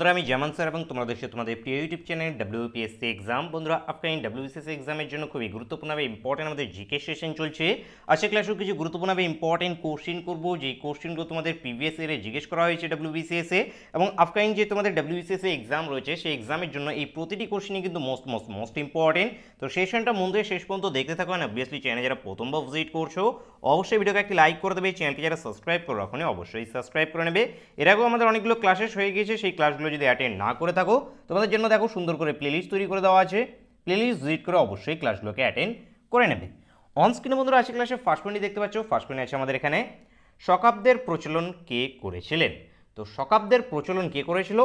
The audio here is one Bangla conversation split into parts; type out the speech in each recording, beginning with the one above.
বন্ধুরা আমি জামান স্যার এবং তোমাদের সাথে তোমাদের প্রিয় ইউটিউব চ্যানেল ডাব্লিউপিএসসি এক্সাম বন্ধুরা আপকামিং ডাব্লিউপিএসসি এক্সামের জন্য খুবই গুরুত্বপূর্ণভাবে ইম্পর্টেন্ট আমাদের জিকে সেশন চলছে আশা ক্লাসও কিছু গুরুত্বপূর্ণভাবে ইম্পর্টেন্ট কোশ্চিন করবো যে কোশ্চিনগুলো তোমাদের প্রিভিয়াস ইয়ারে জিজ্ঞেস করা হয়েছে ডাব্লিউবিসিএস এবং আপকামিং যে তোমাদের ডাব্লিউবিসিএস এক্সাম রয়েছে সেই এক্সামের জন্য এই প্রতিটি কোশ্চিনই কিন্তু মোস্ট মোস্ট মোস্ট ইম্পর্টেন্ট তো সেশনটা মন্দিরে শেষ পর্যন্ত দেখতে থাকো না অবভিয়াসলি চ্যানেল যারা প্রথমবার ভিজিট করছো অবশ্যই ভিডিওকে একটি লাইক করে দেবে চ্যানেলকে যারা সাবস্ক্রাইব করো এখন অবশ্যই সাবস্ক্রাইব করে নেবে এর আগেও আমাদের অনেকগুলো ক্লাসেস হয়ে গিয়েছে সেই ক্লাসগুলো ক্লাসগুলো যদি অ্যাটেন্ড না করে থাকো তোমাদের জন্য দেখো সুন্দর করে প্লেলিস্ট তৈরি করে দেওয়া আছে প্লেলিস্ট ভিজিট করে অবশ্যই ক্লাসগুলোকে অ্যাটেন্ড করে নেবে অন স্ক্রিনে বন্ধুরা আছে ক্লাসে ফার্স্ট পয়েন্টই দেখতে পাচ্ছ ফার্স্ট পয়েন্ট আছে আমাদের এখানে শকাব্দের প্রচলন কে করেছিলেন তো শকাব্দের প্রচলন কে করেছিল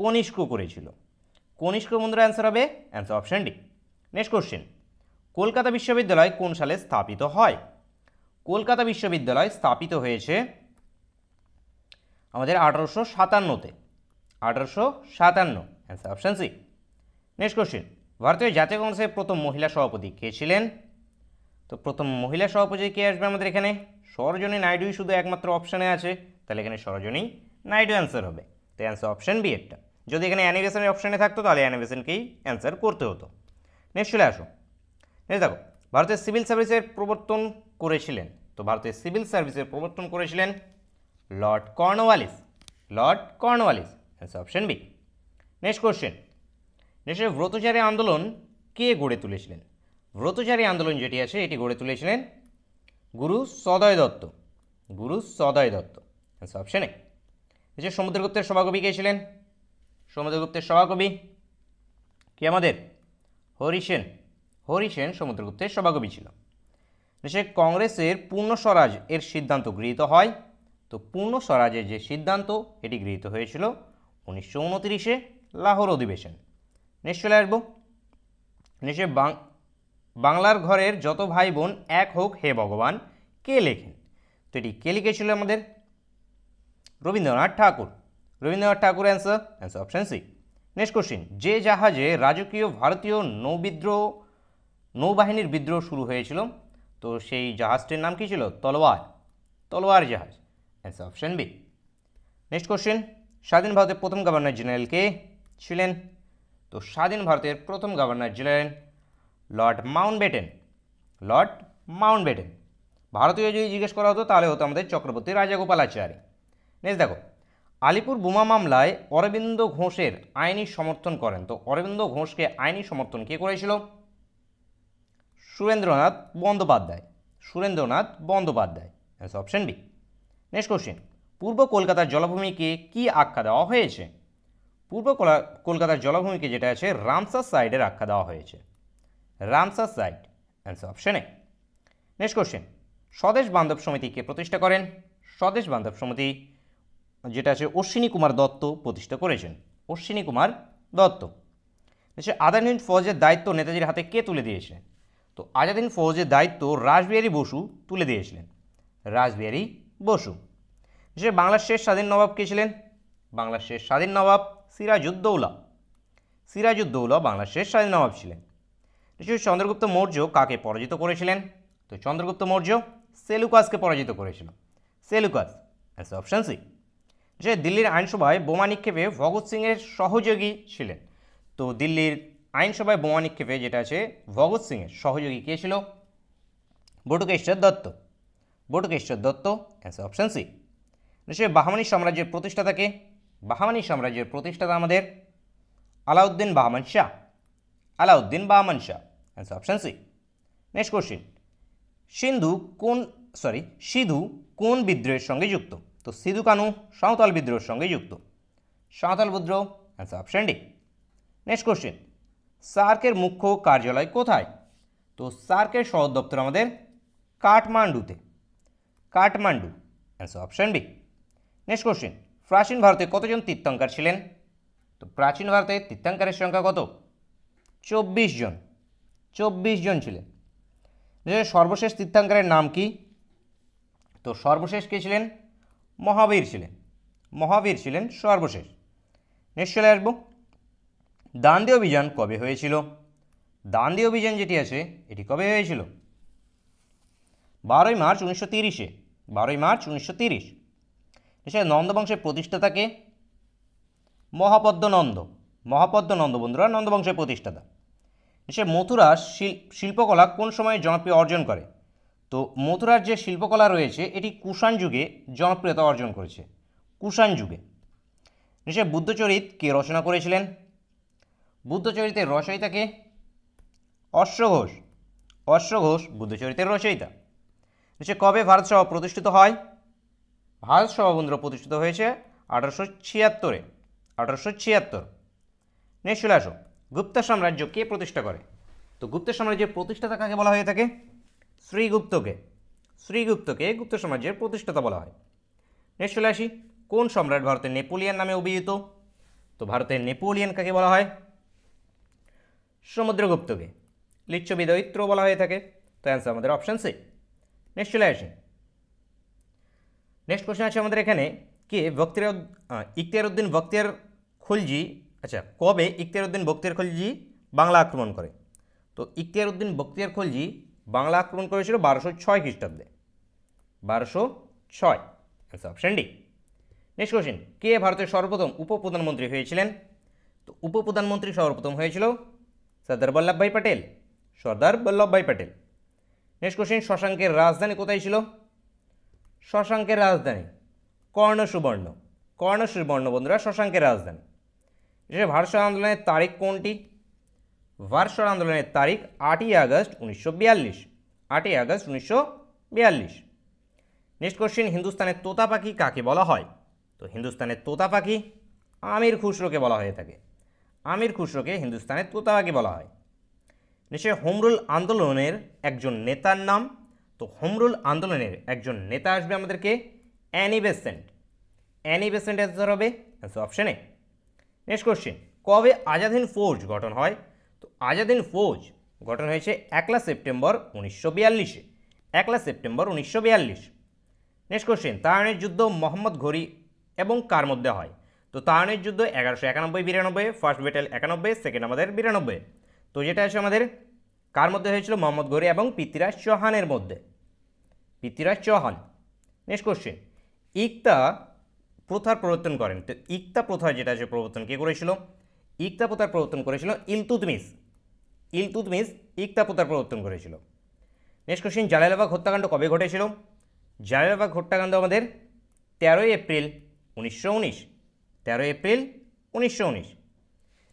কনিষ্ক করেছিল কনিষ্ক বন্ধুরা অ্যান্সার হবে answer option D next question Kolkata বিশ্ববিদ্যালয় কোন সালে স্থাপিত হয় কলকাতা বিশ্ববিদ্যালয় স্থাপিত হয়েছে আমাদের আঠারোশো সাতান্নতে আঠারোশো সাতান্ন answer option C next question ভারতীয় জাতীয় কংগ্রেসের প্রথম মহিলা সভাপতি কে ছিলেন তো প্রথম মহিলা সভাপতি কে আসবে আমাদের এখানে সরজনী নাইডুই শুধু একমাত্র অপশানে আছে তাহলে এখানে সরজনী নাইডু অ্যান্সার হবে তো অ্যান্সার অপশান বি একটা যদি এখানে অ্যানিভেশনের অপশানে থাকতো তাহলে অ্যানিভেশনকেই অ্যান্সার করতে হতো নেক্সট চলে আসো নেক্সট দেখো ভারতের সিভিল সার্ভিসের প্রবর্তন করেছিলেন তো ভারতের সিভিল সার্ভিসের প্রবর্তন করেছিলেন লর্ড কর্নওয়ালিস লর্ড কর্নওয়ালিস হ্যাঁ option B next question next Bratachari আন্দোলন কে গড়ে তুলেছিলেন ব্রতচারী আন্দোলন যেটি আছে এটি গড়ে তুলেছিলেন গুরু সদয় দত্ত গুরু সদয় দত্ত হ্যাঁ অপশান নিশ্চয় সমুদ্রগুপ্তের সভাকবি কে ছিলেন সমুদ্রগুপ্তের সভাকবি কি আমাদের হরিসেন হরিসেন সমুদ্রগুপ্তের সভাকবি ছিল নিশ্চয় কংগ্রেসের পূর্ণ স্বরাজ এর সিদ্ধান্ত গৃহীত হয় তো পূর্ণ স্বরাজের যে সিদ্ধান্ত এটি গৃহীত হয়েছিল উনিশশো উনতিরিশে লাহোর অধিবেশন নেক্সট চলে আসবো নেশে বাংলার ঘরের যত ভাই বোন এক হোক হে ভগবান কে লেখেন তো এটি কে লিখেছিল আমাদের Rabindranath Thakur Rabindranath Thakur answer answer option C next question যে জাহাজে রাজকীয় ভারতীয় নৌবিদ্রোহ নৌবাহিনীর বিদ্রোহ শুরু হয়েছিল তো সেই জাহাজটির নাম কী ছিল তলোয়ার তলোয়ার জাহাজ answer option B next question স্বাধীন ভারতের প্রথম গভর্নর জেনারেল কে ছিলেন তো স্বাধীন ভারতের প্রথম গভর্নর ছিলেন লর্ড মাউন্টবেটেন লর্ড মাউন্টবেটেন ভারতীয় যদি জিজ্ঞেস করা হতো তাহলে হতো আমাদের চক্রবর্তী রাজাগোপালাচারী নেক্সট দেখো আলিপুর বোমা মামলায় অরবিন্দ ঘোষের আইনি সমর্থন করেন তো অরবিন্দ ঘোষকে আইনি সমর্থন কে করেছিল Surendranath Bandyopadhyay Surendranath Bandyopadhyay option B next question পূর্ব কলকাতার জলাভূমিকে কি আখ্যা দেওয়া হয়েছে পূর্ব কলকাতার জলাভূমিকে যেটা আছে রামসার সাইডের আখ্যা দেওয়া হয়েছে Ramsar site answer option A next question Swadesh Bandhab সমিতিকে প্রতিষ্ঠা করেন স্বদেশ বান্ধব সমিতি যেটা আছে অশ্বিনী কুমার দত্ত প্রতিষ্ঠা করেছেন অশ্বিনী কুমার দত্ত সে আচ্ছা, আজাদ ফৌজের দায়িত্ব নেতাজির হাতে কে তুলে দিয়েছিলেন তো আজাদিন ফৌজের দায়িত্ব রাসবিহারী বসু তুলে দিয়েছিলেন রাসবিহারী বসু যে বাংলার শেষ স্বাধীন নবাব কে ছিলেন বাংলার শেষ স্বাধীন নবাব সিরাজউদ্দৌলা সিরাজউদ্দৌলা বাংলার শেষ স্বাধীন নবাব ছিলেন নিশ্চয়ই চন্দ্রগুপ্ত মৌর্য কাকে পরাজিত করেছিলেন তো চন্দ্রগুপ্ত মৌর্য সেলুকাসকে পরাজিত করেছিল সেলুকাস অ্যান্সার অপশন সি যে দিল্লির আইনসভায় বোমা নিক্ষেপে ভগৎ সিংয়ের সহযোগী ছিলেন তো দিল্লির আইনসভায় বোমা নিক্ষেপে যেটা আছে ভগৎ সিংয়ের সহযোগী কে ছিল Batukeshwar Dutta Batukeshwar Dutta answer option C নিশ্চয়ই বাহামানি সাম্রাজ্যের প্রতিষ্ঠাতাকে বাহামানি সাম্রাজ্যের প্রতিষ্ঠাতা আমাদের Alauddin Bahman Shah Alauddin Bahman Shah answer option C next question Sindhu কোন সরি সিধু কোন বিদ্রোহের সঙ্গে যুক্ত তো সিধু কানু সাঁওতাল বিদ্রোহের সঙ্গে যুক্ত সাঁওতাল বিদ্রোহ answer option D next question সার্কের মুখ্য কার্যালয় কোথায় তো সার্কের সদর দপ্তর আমাদের কাঠমান্ডুতে Kathmandu answer option B next question প্রাচীন ভারতে কতজন তীর্থঙ্কার ছিলেন তো প্রাচীন ভারতে তীর্থঙ্কারের সংখ্যা কত চব্বিশ জন চব্বিশ জন ছিলেন সর্বশেষ তীর্থঙ্কারের নাম কি তো সর্বশেষ কে ছিলেন মহাবীর ছিলেন মহাবীর ছিলেন সর্বশেষ নেক্সট চলে আসবো দান্দি অভিযান কবে হয়েছিল দান্দি অভিযান যেটি আছে এটি কবে হয়েছিল বারোই মার্চ উনিশশো তিরিশে বারোই মার্চ উনিশশো তিরিশ এছাড়া নন্দবংশের প্রতিষ্ঠাতাকে মহাপদ্ম নন্দ মহাপদ্ম নন্দ বন্ধুরা নন্দবংশের প্রতিষ্ঠাতা সে মথুরা শিল্পকলা কোন সময়ে জনপ্রিয় অর্জন করে তো মথুরার যে শিল্পকলা রয়েছে এটি কুষাণ যুগে জনপ্রিয়তা অর্জন করেছে কুষাণ যুগে সে বুদ্ধচরিত কে রচনা করেছিলেন বুদ্ধচরিতের রচয়িতাকে অশ্বঘোষ অশ্বঘোষ বুদ্ধচরিতের রচয়িতা সে কবে ভারতসহ প্রতিষ্ঠিত হয় ভারত সভাবন্ধুরা প্রতিষ্ঠিত হয়েছে আঠারোশো ছিয়াত্তরে আঠারোশো ছিয়াত্তর নেক্সট চলে আসো গুপ্ত সাম্রাজ্য কে প্রতিষ্ঠা করে তো গুপ্ত সাম্রাজ্যের প্রতিষ্ঠাতা কাকে বলা হয়ে থাকে শ্রীগুপ্তকে শ্রীগুপ্তকে গুপ্ত সাম্রাজ্যের প্রতিষ্ঠাতা বলা হয় নেক্সট চলে আসি কোন সম্রাট ভারতের নেপোলিয়ান নামে অভিহিত তো ভারতের নেপোলিয়ান কাকে বলা হয় সমুদ্রগুপ্তকে লিচ্ছবিদ্র বলা হয়ে থাকে তো অ্যান্সার আমাদের অপশান সি নেক্সট চলে আসি নেক্সট কোশ্চেন আছে আমাদের এখানে কে বক্তির ইকতিয়ার উদ্দিন বক্তিয়ার খুলজি আচ্ছা কবে ইকতিয়ার উদ্দিন বক্তিয়ার খুলজি বাংলা আক্রমণ করে তো ইখতিয়ার উদ্দিন বক্তিয়ার খুলজি বাংলা আক্রমণ করেছিল বারোশো ছয় খ্রিস্টাব্দে বারোশো ছয় অপশান ডি নেক্সট কোশ্চেন কে ভারতের সর্বপ্রথম উপপ্রধানমন্ত্রী হয়েছিলেন তো উপপ্রধানমন্ত্রী সর্বপ্রথম হয়েছিল সর্দার বল্লভভাই প্যাটেল সর্দার বল্লভভাই প্যাটেল নেক্সট কোশ্চেন শশাঙ্কের রাজধানী কোথায় ছিল শশাঙ্কের রাজধানী কর্ণ সুবর্ণ কর্ণ সুবর্ণ বন্ধুরা শশাঙ্কের রাজধানী এসে ভারসর আন্দোলনের তারিখ কোনটি ভারসর আন্দোলনের তারিখ আটই আগস্ট উনিশশো বিয়াল্লিশ আটই আগস্ট উনিশশো বিয়াল্লিশ নেক্সট কোশ্চিন হিন্দুস্তানের তোতা পাখি কাকে বলা হয় তো হিন্দুস্তানের তোতা পাখি আমির খুসরোকে বলা হয়ে থাকে আমির খুসরোকে হিন্দুস্তানের তোতা পাখি বলা হয় নিশ্চয় হোমরুল আন্দোলনের একজন নেতার নাম তো হোমরুল আন্দোলনের একজন নেতা আসবে আমাদেরকে Annie Besant Annie Besant answer হবে অ্যান্সার অপশানে নেক্সট কোশ্চেন কবে আজাদ হিন্দ ফৌজ গঠন হয় তো আজাদ হিন্দ ফৌজ গঠন হয়েছে একলা সেপ্টেম্বর উনিশশো বিয়াল্লিশে একলা সেপ্টেম্বর উনিশশো বিয়াল্লিশ নেক্সট কোশ্চেন তারানের যুদ্ধ মোহাম্মদ ঘড়ি এবং কার মধ্যে হয় তো তারানের যুদ্ধ এগারোশো একানব্বই বিরানব্বই ফার্স্ট ব্যাটেল একানব্বই সেকেন্ড আমাদের বিরানব্বই তো যেটা আছে আমাদের কার মধ্যে হয়েছিল মোহাম্মদ ঘড়ি এবং পৃথ্বীরাজ চৌহানের মধ্যে পৃথ্বীরাজ চৌহান নেক্সট কোশ্চেন ইকতা প্রথার প্রবর্তন করেন তো ইকতা প্রথার যেটা আছে প্রবর্তন কে করেছিল ইকতা প্রথার প্রবর্তন করেছিল ইলতুতমিস ইলতুতমিস ইকতা প্রথার প্রবর্তন করেছিল নেক্সট কোশ্চেন জালালাবাগ হত্যাকাণ্ড কবে ঘটেছিল জালালাবাগ হত্যাকাণ্ড আমাদের তেরোই এপ্রিল উনিশশো উনিশ তেরোই এপ্রিল উনিশশো উনিশ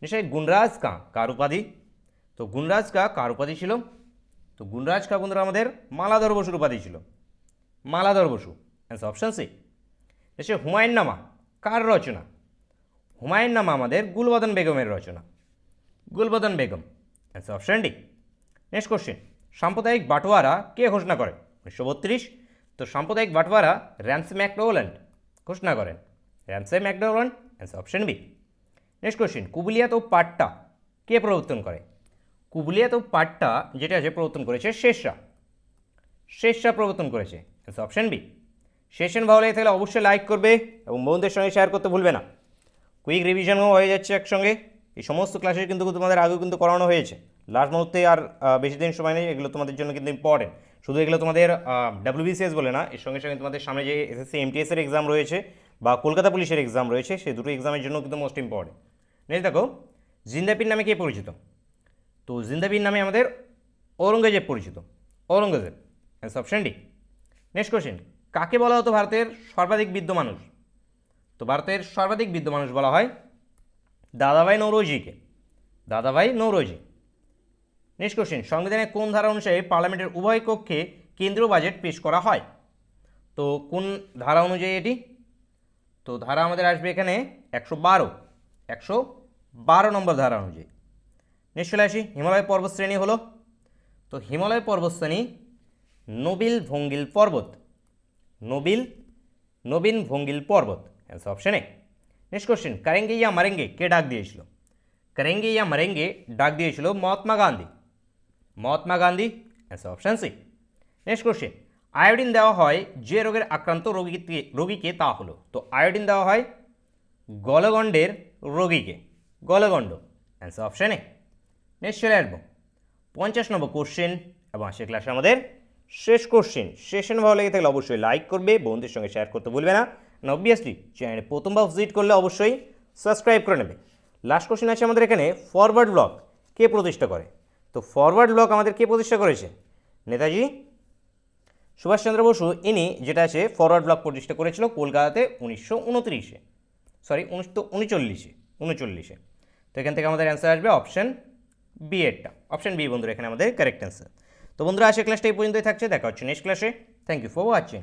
নিশ্চয়ই গুনরাজ কাঁ কার উপাধি তো গুনরাজ কা কার উপাধি ছিল তো গুনরাজ কা বন্ধুরা আমাদের মালাধর বসুর উপাধি ছিল Maladhar Basu answer option C এসে হুমায়ুন নামা কার রচনা হুমায়ুন নামা আমাদের গুলবদন বেগমের রচনা Gulbadan Begum answer option D next question সাম্প্রদায়িক বাটোয়ারা কে ঘোষণা করে উনিশশো বত্রিশ তো সাম্প্রদায়িক বাটোয়ারা র্যামসে ম্যাকডোল্যান্ড ঘোষণা করেন Ramsay MacDonald answer option B next question কুবুলিয়া ও পাট্টা কে প্রবর্তন করে কুবুলিয়া ও পাট্টা যেটা আছে প্রবর্তন করেছে শেষরা শেষরা প্রবর্তন করেছে ইটস অপশন বি সেশন ভালো লেগে থাকলে অবশ্যই লাইক করবে এবং বন্ধুদের সঙ্গে শেয়ার করতে ভুলবে না কুইক রিভিশনও হয়ে যাচ্ছে একসঙ্গে এই সমস্ত ক্লাসের কিন্তু তোমাদের আগেও কিন্তু করানো হয়েছে লাস্ট মুহূর্তে আর বেশি দিন সময় নেই এগুলো তোমাদের জন্য কিন্তু ইম্পর্টেন্ট শুধু এগুলো তোমাদের ডাব্লিউবিসিএস বলে না এর সঙ্গে সঙ্গে তোমাদের সামনে যে এসএসসি এমটিএসের এক্সাম রয়েছে বা কলকাতা পুলিশের এক্সাম রয়েছে সেই দুটো এক্সামের জন্য কিন্তু মোস্ট ইম্পর্টেন্ট নেই দেখো জিন্দাপির নামে কে পরিচিত তো জিন্দাপির নামে আমাদের ঔরঙ্গজেব পরিচিত Aurangzeb answer option D next question কাকে বলা হতো ভারতের সর্বাধিক বৃদ্ধ মানুষ তো ভারতের সর্বাধিক বৃদ্ধ মানুষ বলা হয় দাদাভাই নৌরোজিকে দাদাভাই নৌরোজি নেক্সট কোশ্চেন সংবিধানের কোন ধারা অনুসারে পার্লামেন্টের উভয় কক্ষে কেন্দ্রীয় বাজেট পেশ করা হয় তো কোন ধারা অনুযায়ী এটি তো ধারা আমাদের আসবে এখানে একশো বারো একশো বারো নম্বর ধারা অনুযায়ী নিশ্চয় আসি হিমালয় পর্বতশ্রেণী হলো তো হিমালয় পর্বতশ্রেণী নবিল ভঙ্গিল পর্বত নবিল নবীন ভঙ্গিল পর্বত answer option A next question কারেঙ্গে ইয়া মারেঙ্গে কে ডাক দিয়েছিল কারেঙ্গে ইয়া মারেঙ্গে ডাক দিয়েছিল Mahatma Gandhi Mahatma Gandhi answer option C next question iodine দেওয়া হয় যে রোগের আক্রান্ত রোগীকে রোগীকে তা হলো তো আয়োডিন দেওয়া হয় গলগণ্ডের রোগীকে গলগণ্ড অ্যান্সার অপশান এ নেক্সট চলে আসবো পঞ্চাশ নম্বর কোশ্চেন এবং আসে ক্লাসে আমাদের শেষ কোশ্চেন সেশন ভালো লেগে থাকলে অবশ্যই লাইক করবে বন্ধুদের সঙ্গে শেয়ার করতে ভুলবে না অবভিয়াসলি চ্যানেলে প্রথমবার ভিজিট করলে অবশ্যই সাবস্ক্রাইব করে নেবে লাস্ট কোশ্চেন আছে আমাদের এখানে ফরওয়ার্ড ব্লক কে প্রতিষ্ঠা করে তো ফরওয়ার্ড ব্লক আমাদের কে প্রতিষ্ঠা করেছে নেতাজি সুভাষচন্দ্র বসু ইনি যেটা আছে ফরওয়ার্ড ব্লক প্রতিষ্ঠা করেছিল কলকাতাতে উনিশশো উনত্রিশে সরি উনিশশো উনচল্লিশে উনচল্লিশে তো এখান থেকে আমাদের অ্যান্সার আসবে অপশান বি এরটা অপশান বি বন্ধুরা এখানে আমাদের কারেক্ট অ্যান্সার তো বন্ধুরা আজকের ক্লাসটা এই পর্যন্তই থাকছে দেখা হচ্ছে নেক্সট ক্লাসে থ্যাংক ইউ ফর ওয়াচিং